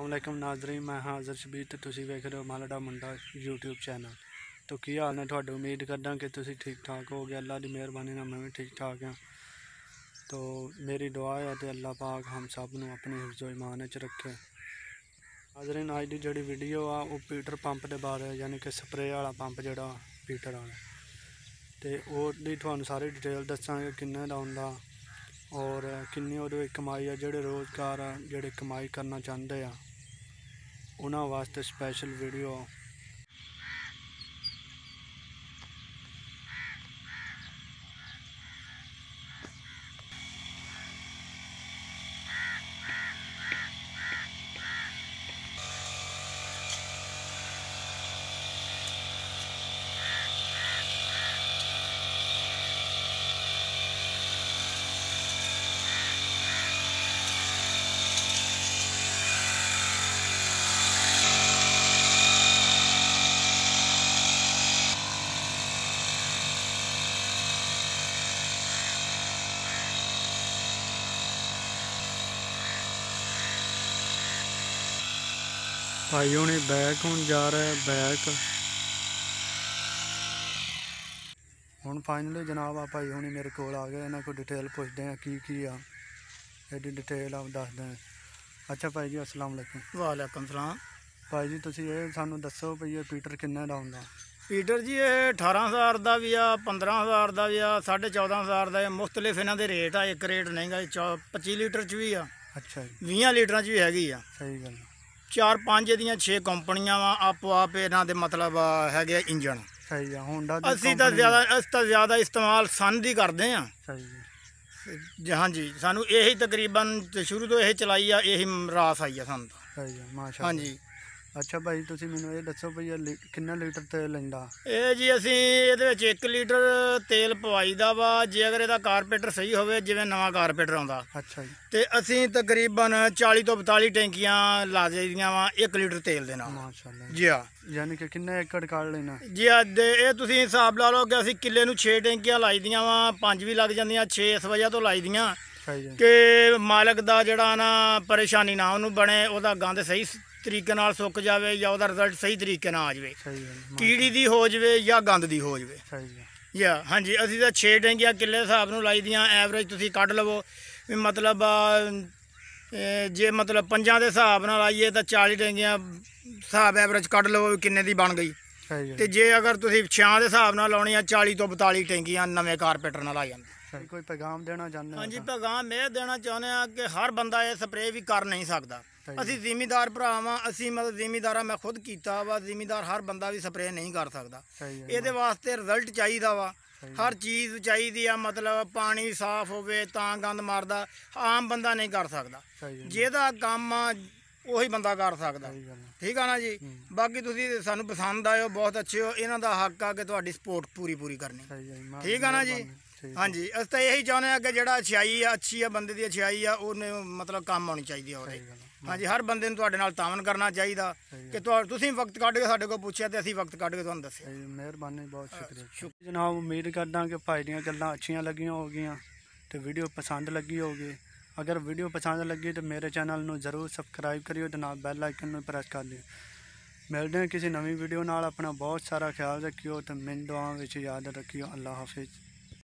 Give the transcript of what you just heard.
ਅਸਲਾਮੁਅਲੈਕਮ ਨਾਜ਼ਰੀਨ ਮੈਂ ਹਾਜ਼ਰ ਸ਼ਬੀਰ ਤੇ ਤੁਸੀਂ ਵੇਖ ਰਹੇ ਹੋ ਮਾਲੜਾ ਮੁੰਡਾ YouTube ਚੈਨਲ ਤੋਂ ਕੀ ਹਾਲ ਨੇ ਤੁਹਾਡਾ ਉਮੀਦ ਕਰਦਾ ਕਿ ਤੁਸੀਂ ਠੀਕ ਠਾਕ ਹੋਗੇ ਅੱਲਾ ਦੀ ਮਿਹਰਬਾਨੀ ਨਾਲ ਮੈਂ ਵੀ ਠੀਕ ਠਾਕ ਹਾਂ ਤੋਂ ਮੇਰੀ ਦੁਆ ਹੈ ਤੇ ਅੱਲਾ ਪਾਕ ਹਮ ਸਭ ਨੂੰ ਆਪਣੀ ਹਿਫਜ਼ੋ ਇਮਾਨ ਵਿੱਚ ਰੱਖੇ ਨਾਜ਼ਰੀਨ ਅੱਜ ਦੀ ਜਿਹੜੀ ਵੀਡੀਓ ਆ ਉਹ ਪੀਟਰ ਪੰਪ ਦੇ ਬਾਰੇ ਯਾਨੀ ਕਿ ਸਪਰੇਅ ਵਾਲਾ ਪੰਪ ਜਿਹੜਾ ਪੀਟਰ ਵਾਲਾ ਤੇ ਉਹ ਦੀ ਤੁਹਾਨੂੰ ਸਾਰੀ ਡਿਟੇਲ ਦੱਸਾਂਗੇ ਕਿੰਨੇ ਦਾ ਹੁੰਦਾ ਔਰ ਕਿੰਨੀ ਉਹਦੇ ਕਮਾਈ ਆ ਜਿਹੜੇ ਰੋਜ਼ਗਾਰ ਆ ਜਿਹੜੇ ਕਮਾਈ ਕਰਨਾ ਚਾਹੁੰਦੇ ਆ ਉਹਨਾਂ ਵਾਸਤੇ ਸਪੈਸ਼ਲ ਵੀਡੀਓ ਭਾਈ ਹੁਣੇ ਬੈਕ ਹੁਣ ਜਾ ਰਿਹਾ ਬੈਕ ਹੁਣ ਫਾਈਨਲੀ ਜਨਾਬ ਆ ਭਾਈ ਹੁਣੇ ਮੇਰੇ ਕੋਲ ਆ ਗਏ ਇਹਨਾਂ ਕੋ ਡਿਟੇਲ ਪੁੱਛਦੇ ਆ ਕੀ ਕੀ ਆ ਇਹਦੀ ਡਿਟੇਲ ਆਪ ਦੱਸਦੇ ਆ ਅੱਛਾ ਭਾਈ ਜੀ ਅਸਲਾਮ ਅਲੈਕਮ ਵਾਲੇਕਮ ਸਲਾਮ ਭਾਈ ਜੀ ਤੁਸੀਂ ਇਹ ਸਾਨੂੰ ਦੱਸੋ ਭਈ ਇਹ ਪੀਟਰ ਕਿੰਨੇ ਦਾ ਹੁੰਦਾ ਪੀਟਰ ਜੀ ਇਹ 18000 ਦਾ ਵੀ ਆ 15000 ਦਾ ਵੀ ਆ 14500 ਦਾ ਇਹ ਮੁxtਲਿਫ ਇਹਨਾਂ ਦੇ ਰੇਟ ਆ ਇੱਕ ਰੇਟ ਨਹੀਂਗਾ 25 ਲੀਟਰ ਚ ਵੀ ਆ ਅੱਛਾ ਜੀ 20 ਲੀਟਰਾਂ ਚ ਵੀ ਹੈਗੀ ਆ ਸਹੀ ਗੱਲ ਚਾਰ ਪੰਜ ਦੀਆਂ 6 ਕੰਪਨੀਆਂ ਆ ਆਪੋ ਆਪ ਇਹਨਾਂ ਦੇ ਮਤਲਬ ਹੈਗੇ ਇੰਜਣ ਸਹੀ ਆ ਹੋਂਡਾ ਦੀ ਅਸੀਂ ਤਾਂ ਜ਼ਿਆਦਾ ਅਸੀਂ ਤਾਂ ਜ਼ਿਆਦਾ ਇਸਤੇਮਾਲ ਸਨ ਦੀ ਕਰਦੇ ਆ ਸਹੀ ਜੀ ਹਾਂਜੀ ਸਾਨੂੰ ਇਹੀ ਤਕਰੀਬਨ ਸ਼ੁਰੂ ਤੋਂ ਇਹ ਚਲਾਈ ਆ ਇਹੀ ਰਾਸ ਆਈ ਆ ਸਾਨੂੰ ਸਹੀ ਆ ਮਾਸ਼ਾਅੱਲਾ ਹਾਂਜੀ ਅੱਛਾ ਭਾਈ ਤੁਸੀਂ ਮੈਨੂੰ ਇਹ ਦੱਸੋ ਭਈ ਇਹ ਕਿੰਨਾ ਲੀਟਰ ਤੇਲ ਲੈਂਦਾ ਇਹ ਜੀ ਅਸੀਂ ਇਹਦੇ ਵਿੱਚ 1 ਲੀਟਰ ਤੇਲ ਪਵਾਈਦਾ ਵਾ ਜੇ ਅਗਰ ਇਹਦਾ ਕਾਰਪੇਟਰ ਸਹੀ ਹੋਵੇ ਜਿਵੇਂ ਨਵਾਂ ਕਾਰਪੇਟਰ ਆਉਂਦਾ ਅੱਛਾ ਜੀ ਤੇ ਅਸੀਂ ਤਕਰੀਬਨ 40 ਤੋਂ 42 ਟੈਂਕੀਆਂ ਲਾ ਦੇਈਦੀਆਂ ਵਾ 1 ਲੀਟਰ ਤੇਲ ਦੇ ਨਾਲ ਮਾਸ਼ਾਅੱਲਾ ਜੀ ਹਾਂ ਯਾਨੀ ਕਿ ਕਿੰਨਾ ਏਕੜ ਕਾੜ ਲੈਣਾ ਜੀ ਆ ਇਹ ਤੁਸੀਂ ਹਿਸਾਬ ਲਾ ਲਓ ਕਿ ਅਸੀਂ ਕਿੱਲੇ ਨੂੰ 6 ਟੈਂਕੀਆਂ ਲਾਈਦੀਆਂ ਵਾ ਪੰਜ ਵੀ ਲੱਗ ਜਾਂਦੀਆਂ 6 ਇਸ ਵਜ੍ਹਾ ਤੋਂ ਲਾਈਦੀਆਂ ਜੀ ਕਿ ਮਾਲਕ ਦਾ ਜਿਹੜਾ ਨਾ ਪਰੇਸ਼ਾਨੀ ਨਾ ਉਹਨੂੰ ਬਣੇ ਉਹਦਾ ਗੰਦ ਸਹੀ ਤਰੀਕੇ ਨਾਲ ਸੁੱਕ ਜਾਵੇ ਜਾਂ ਉਹਦਾ ਰਿਜ਼ਲਟ ਸਹੀ ਤਰੀਕੇ ਨਾਲ ਆ ਜਾਵੇ ਸਹੀ ਗੱਲ ਕੀੜੀ ਦੀ ਹੋ ਜਾਵੇ ਜਾਂ ਗੰਦ ਦੀ ਹੋ ਜਾਵੇ ਸਹੀ ਗੱਲ ਯਾ ਹਾਂਜੀ ਅਸੀਂ ਤਾਂ 6 ਡੰਗੀਆਂ ਕਿੱਲੇ ਹਿਸਾਬ ਨੂੰ ਲਾਈ ਦੀਆਂ ਐਵਰੇਜ ਤੁਸੀਂ ਕੱਢ ਲਵੋ ਵੀ ਮਤਲਬ ਜੇ ਮਤਲਬ ਪੰਜਾਂ ਦੇ ਹਿਸਾਬ ਨਾਲ ਆਈਏ ਤਾਂ 40 ਡੰਗੀਆਂ ਹਿਸਾਬ ਐਵਰੇਜ ਕੱਢ ਲਵੋ ਕਿੰਨੇ ਦੀ ਬਣ ਗਈ ਤੇ ਜੇ ਅਗਰ ਤੁਸੀਂ 6 ਦੇ ਹਿਸਾਬ ਨਾਲ ਲਾਉਣੀ ਆ 40 ਤੋਂ 42 ਟੈਂਕੀਆਂ ਨਵੇਂ ਕਾਰਪੇਟਰ ਨਾਲ ਆ ਜਾਂਦੇ ਸਰ ਕੋਈ ਪੈਗਾਮ ਦੇਣਾ ਚਾਹੁੰਦੇ ਹੋ ਹਾਂਜੀ ਪੈਗਾਮ ਇਹ ਦੇਣਾ ਚਾਹੁੰਦੇ ਆ ਕਿ ਹਰ ਬੰਦਾ ਇਹ ਸਪਰੇਅ ਵੀ ਕਰ ਨਹੀਂ ਸਕਦਾ ਅਸੀਂ ਜ਼ਿਮੀਦਾਰ ਭਰਾਵਾਂ ਅਸੀਂ ਮਤਲਬ ਜ਼ਿਮੀਦਾਰ ਮੈਂ ਖੁਦ ਕੀਤਾ ਵਾ ਜ਼ਿਮੀਦਾਰ ਹਰ ਬੰਦਾ ਵੀ ਸਪਰੇਅ ਨਹੀਂ ਕਰ ਸਕਦਾ ਇਹਦੇ ਵਾਸਤੇ ਰਿਜ਼ਲਟ ਚਾਹੀਦਾ ਵਾ ਹਰ ਚੀਜ਼ ਚਾਹੀਦੀ ਆ ਮਤਲਬ ਪਾਣੀ ਸਾਫ਼ ਹੋਵੇ ਤਾਂ ਗੰਦ ਮਾਰਦਾ ਆਮ ਬੰਦਾ ਨਹੀਂ ਕਰ ਸਕਦਾ ਜਿਹਦਾ ਕੰਮ ਆ ਉਹੀ ਬੰਦਾ ਕਰ ਸਕਦਾ ਠੀਕ ਆ ਨਾ ਜੀ ਬਾਕੀ ਤੁਸੀਂ ਸਾਨੂੰ ਪਸੰਦ ਆਇਓ ਬਹੁਤ ਅੱਛੇ ਹੋ ਇਹਨਾਂ ਦਾ ਹੱਕ ਆ ਕਿ ਤੁਹਾਡੀ ਸਪੋਰਟ ਪੂਰੀ ਪੂਰੀ ਕਰਨੀ ਠੀਕ ਆ ਨਾ ਜੀ? ਹਾਂਜੀ ਅਸੀਂ ਤਾਂ ਇਹੀ ਚਾਹੁੰਦੇ ਆ ਕਿ ਜਿਹੜਾ ਅਛਾਈ ਆ ਅੱਛੀ ਆ ਬੰਦੇ ਦੀ ਅਛਾਈ ਆ ਉਹਨੇ ਮਤਲਬ ਕੰਮ ਆਉਣੀ ਚਾਹੀਦੀ ਆ ਉਹਦੇ ਹਾਂਜੀ ਹਰ ਬੰਦੇ ਨੂੰ ਤੁਹਾਡੇ ਨਾਲ ਤਾਵਨ ਕਰਨਾ ਚਾਹੀਦਾ ਕਿ ਤੁਸੀਂ ਵਕਤ ਕੱਢ ਕੇ ਸਾਡੇ ਕੋਲ ਪੁੱਛਿਆ ਤੇ ਅਸੀਂ ਵਕਤ ਕੱਢ ਕੇ ਤੁਹਾਨੂੰ ਦੱਸਿਆ ਮਿਹਰਬਾਨੀ ਬਹੁਤ ਸ਼ੁਕਰੀਆ ਜਨਾਬ ਉਮੀਦ ਕਰਦਾ ਕਿ ਭਾਈ ਦੀਆਂ ਗੱਲਾਂ ਅੱਛੀਆਂ ਲੱਗੀਆਂ ਹੋਗੀਆਂ ਤੇ ਵੀਡੀਓ ਪਸੰਦ ਲੱਗੀ ਹੋਗੀ ਅਗਰ ਵੀਡੀਓ ਪਸੰਦ ਲੱਗੀ ਤੇ ਮੇਰੇ ਚੈਨਲ ਨੂੰ ਜ਼ਰੂਰ ਸਬਸਕ੍ਰਾਈਬ ਕਰਿਓ ਤੇ ਨਾਲ ਬੈਲ ਆਈਕਨ ਨੂੰ ਪ੍ਰੈਸ ਕਰ ਦਿਓ ਮਿਲਦੇ ਹਾਂ ਕਿਸੇ ਨਵੀਂ ਵੀਡੀਓ ਨਾਲ ਆਪਣਾ ਬਹੁਤ ਸਾਰਾ ਖਿਆਲ ਰੱਖਿਓ ਤੇ ਮਿੰਦੂਆਂ ਵਿੱਚ ਯਾਦ ਰੱਖਿਓ ਅੱਲਾਹ ਹਾਫਿਜ਼